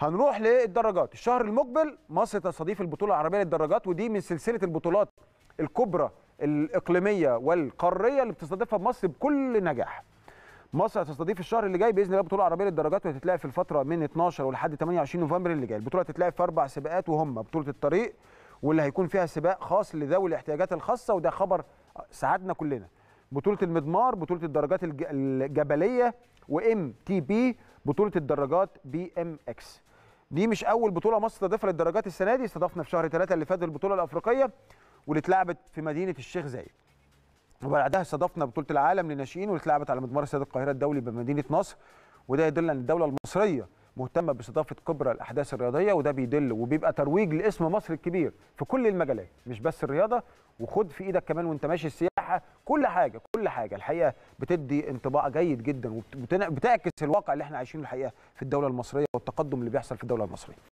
هنروح للدرجات الشهر المقبل مصر تستضيف البطوله العربيه للدرجات ودي من سلسله البطولات الكبرى الاقليميه والقاريه اللي بتستضيفها مصر بكل نجاح مصر هتستضيف الشهر اللي جاي باذن الله بطوله عربيه للدرجات وهتتلعب في الفتره من 12 ولحد 28 نوفمبر اللي جاي البطوله هتتلعب في اربع سباقات وهم بطوله الطريق واللي هيكون فيها سباق خاص لذوي الاحتياجات الخاصه وده خبر سعدنا كلنا بطوله المضمار بطوله الدرجات الجبليه وام تي بي بطوله الدرجات بي ام اكس دي مش اول بطوله مصر تستضيفها للدرجات السنه دي استضفنا في شهر ثلاثة اللي فات البطوله الافريقيه واللي اتلعبت في مدينه الشيخ زايد وبعدها استضفنا بطوله العالم للناشئين واللي اتلعبت على مدمار استاد القاهره الدولي بمدينه نصر وده يدل ان الدوله المصريه مهتمه باستضافه كبرى الاحداث الرياضيه وده بيدل وبيبقى ترويج لاسم مصر الكبير في كل المجالات مش بس الرياضه وخد في ايدك كمان وانت ماشي السياحه كل حاجه كل حاجه الحقيقه بتدي انطباع جيد جدا وبتعكس الواقع اللي احنا عايشينه الحقيقه في الدوله المصريه والتقدم اللي بيحصل في الدوله المصريه